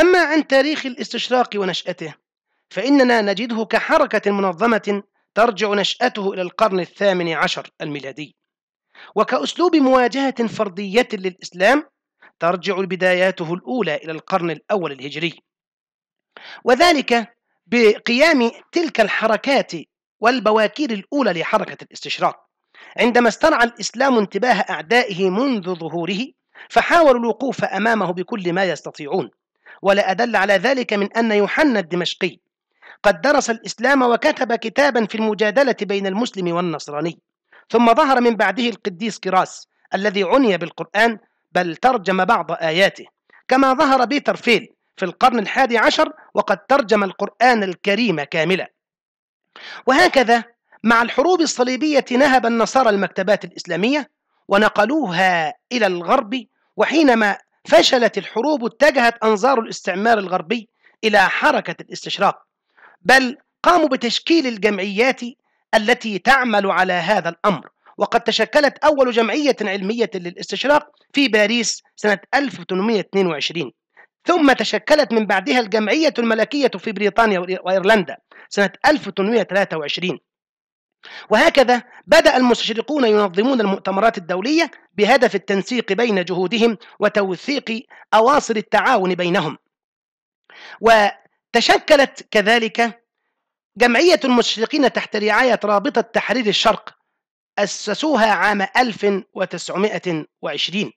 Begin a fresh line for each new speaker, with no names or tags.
أما عن تاريخ الاستشراق ونشأته فإننا نجده كحركة منظمة ترجع نشأته إلى القرن الثامن عشر الميلادي وكأسلوب مواجهة فردية للإسلام ترجع بداياته الأولى إلى القرن الأول الهجري وذلك بقيام تلك الحركات والبواكير الأولى لحركة الاستشراق عندما استرعى الإسلام انتباه أعدائه منذ ظهوره فحاولوا الوقوف أمامه بكل ما يستطيعون ولا أدل على ذلك من أن يوحنا الدمشقي قد درس الإسلام وكتب كتابا في المجادلة بين المسلم والنصراني ثم ظهر من بعده القديس كراس الذي عني بالقرآن بل ترجم بعض آياته كما ظهر بيتر فيل في القرن الحادي عشر وقد ترجم القرآن الكريم كاملا وهكذا مع الحروب الصليبية نهب النصارى المكتبات الإسلامية ونقلوها إلى الغرب وحينما فشلت الحروب واتجهت أنظار الاستعمار الغربي إلى حركة الاستشراق بل قاموا بتشكيل الجمعيات التي تعمل على هذا الأمر وقد تشكلت أول جمعية علمية للاستشراق في باريس سنة 1822 ثم تشكلت من بعدها الجمعية الملكية في بريطانيا وإيرلندا سنة 1823 وهكذا بدأ المستشرقون ينظمون المؤتمرات الدولية بهدف التنسيق بين جهودهم وتوثيق أواصر التعاون بينهم وتشكلت كذلك جمعية المستشرقين تحت رعاية رابطة تحرير الشرق أسسوها عام 1920